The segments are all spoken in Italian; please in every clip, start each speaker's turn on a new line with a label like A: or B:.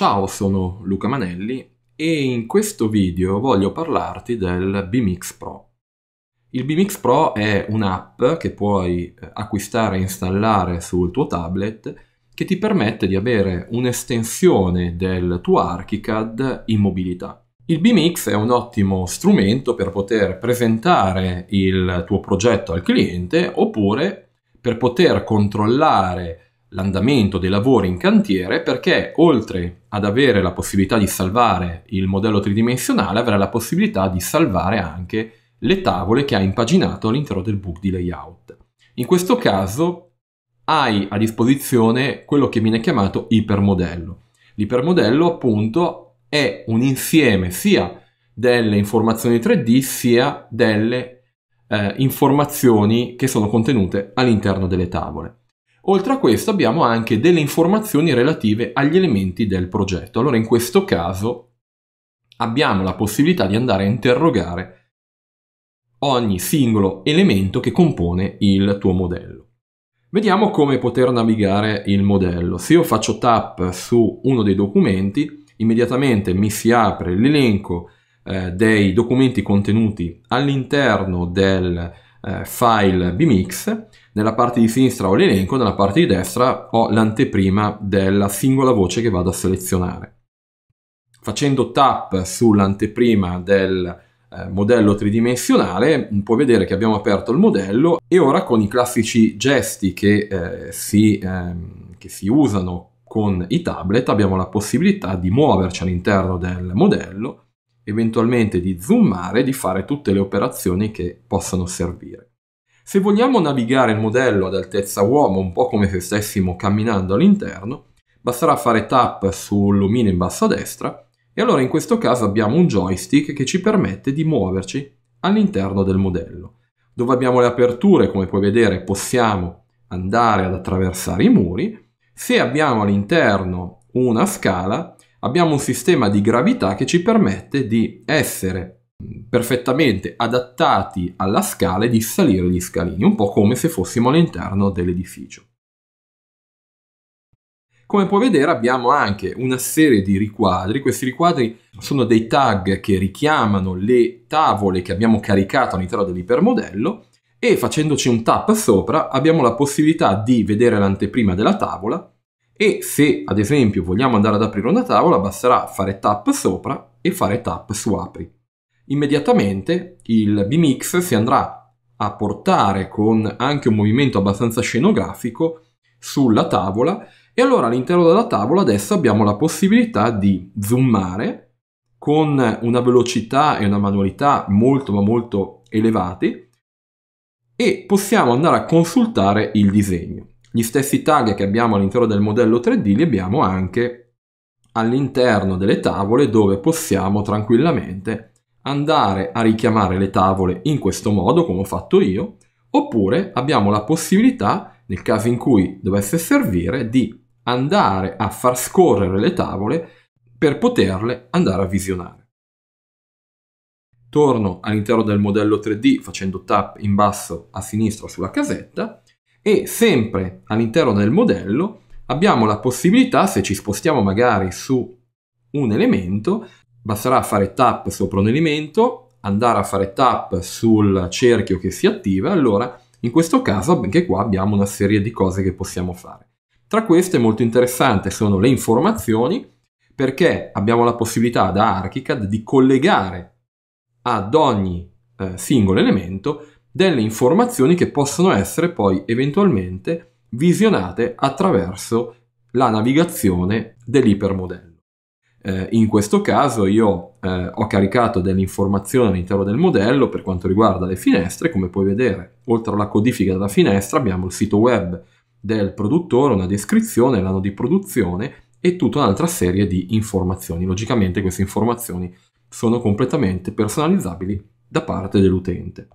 A: Ciao, sono Luca Manelli e in questo video voglio parlarti del BMX Pro. Il BMX Pro è un'app che puoi eh, acquistare e installare sul tuo tablet che ti permette di avere un'estensione del tuo ArchiCAD in mobilità. Il BMX è un ottimo strumento per poter presentare il tuo progetto al cliente oppure per poter controllare l'andamento dei lavori in cantiere perché oltre ad avere la possibilità di salvare il modello tridimensionale avrà la possibilità di salvare anche le tavole che ha impaginato all'interno del book di layout. In questo caso hai a disposizione quello che viene chiamato ipermodello. L'ipermodello appunto è un insieme sia delle informazioni 3D sia delle eh, informazioni che sono contenute all'interno delle tavole. Oltre a questo abbiamo anche delle informazioni relative agli elementi del progetto. Allora in questo caso abbiamo la possibilità di andare a interrogare ogni singolo elemento che compone il tuo modello. Vediamo come poter navigare il modello. Se io faccio tap su uno dei documenti, immediatamente mi si apre l'elenco eh, dei documenti contenuti all'interno del eh, file bmix, nella parte di sinistra ho l'elenco, nella parte di destra ho l'anteprima della singola voce che vado a selezionare. Facendo tap sull'anteprima del eh, modello tridimensionale può vedere che abbiamo aperto il modello e ora con i classici gesti che, eh, si, ehm, che si usano con i tablet abbiamo la possibilità di muoverci all'interno del modello eventualmente di zoomare e di fare tutte le operazioni che possono servire. Se vogliamo navigare il modello ad altezza uomo, un po' come se stessimo camminando all'interno, basterà fare tap sul lumino in basso a destra e allora in questo caso abbiamo un joystick che ci permette di muoverci all'interno del modello. Dove abbiamo le aperture, come puoi vedere, possiamo andare ad attraversare i muri. Se abbiamo all'interno una scala, abbiamo un sistema di gravità che ci permette di essere perfettamente adattati alla scala e di salire gli scalini, un po' come se fossimo all'interno dell'edificio. Come puoi vedere abbiamo anche una serie di riquadri, questi riquadri sono dei tag che richiamano le tavole che abbiamo caricato all'interno dell'ipermodello e facendoci un tap sopra abbiamo la possibilità di vedere l'anteprima della tavola e se ad esempio vogliamo andare ad aprire una tavola basterà fare tap sopra e fare tap su apri. Immediatamente il BMX si andrà a portare con anche un movimento abbastanza scenografico sulla tavola e allora all'interno della tavola adesso abbiamo la possibilità di zoomare con una velocità e una manualità molto ma molto elevati e possiamo andare a consultare il disegno gli stessi tag che abbiamo all'interno del modello 3D li abbiamo anche all'interno delle tavole dove possiamo tranquillamente andare a richiamare le tavole in questo modo come ho fatto io oppure abbiamo la possibilità nel caso in cui dovesse servire di andare a far scorrere le tavole per poterle andare a visionare. Torno all'interno del modello 3D facendo tap in basso a sinistra sulla casetta e sempre all'interno del modello abbiamo la possibilità, se ci spostiamo magari su un elemento, basterà fare tap sopra un elemento, andare a fare tap sul cerchio che si attiva, allora in questo caso anche qua abbiamo una serie di cose che possiamo fare. Tra queste molto interessanti sono le informazioni, perché abbiamo la possibilità da ArchiCAD di collegare ad ogni eh, singolo elemento delle informazioni che possono essere poi eventualmente visionate attraverso la navigazione dell'ipermodello. Eh, in questo caso io eh, ho caricato delle informazioni all'interno del modello per quanto riguarda le finestre, come puoi vedere oltre alla codifica della finestra abbiamo il sito web del produttore, una descrizione, l'anno di produzione e tutta un'altra serie di informazioni. Logicamente queste informazioni sono completamente personalizzabili da parte dell'utente.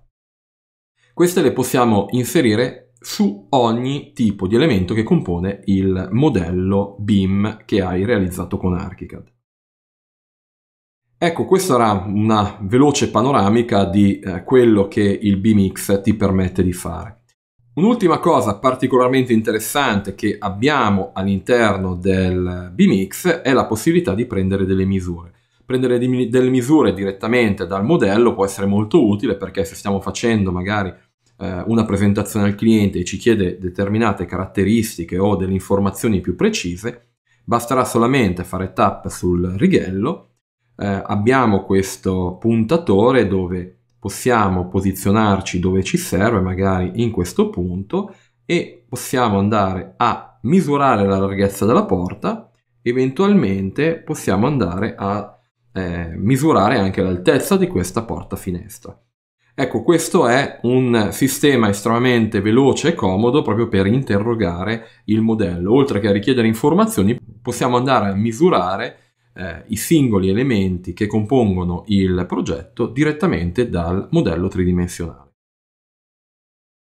A: Queste le possiamo inserire su ogni tipo di elemento che compone il modello BIM che hai realizzato con ArchiCAD. Ecco, questa era una veloce panoramica di eh, quello che il BIMX ti permette di fare. Un'ultima cosa particolarmente interessante che abbiamo all'interno del BIMX è la possibilità di prendere delle misure. Prendere delle misure direttamente dal modello può essere molto utile perché se stiamo facendo magari eh, una presentazione al cliente e ci chiede determinate caratteristiche o delle informazioni più precise, basterà solamente fare tap sul righello, eh, abbiamo questo puntatore dove possiamo posizionarci dove ci serve, magari in questo punto, e possiamo andare a misurare la larghezza della porta, eventualmente possiamo andare a eh, misurare anche l'altezza di questa porta finestra. Ecco, questo è un sistema estremamente veloce e comodo proprio per interrogare il modello. Oltre che a richiedere informazioni, possiamo andare a misurare eh, i singoli elementi che compongono il progetto direttamente dal modello tridimensionale.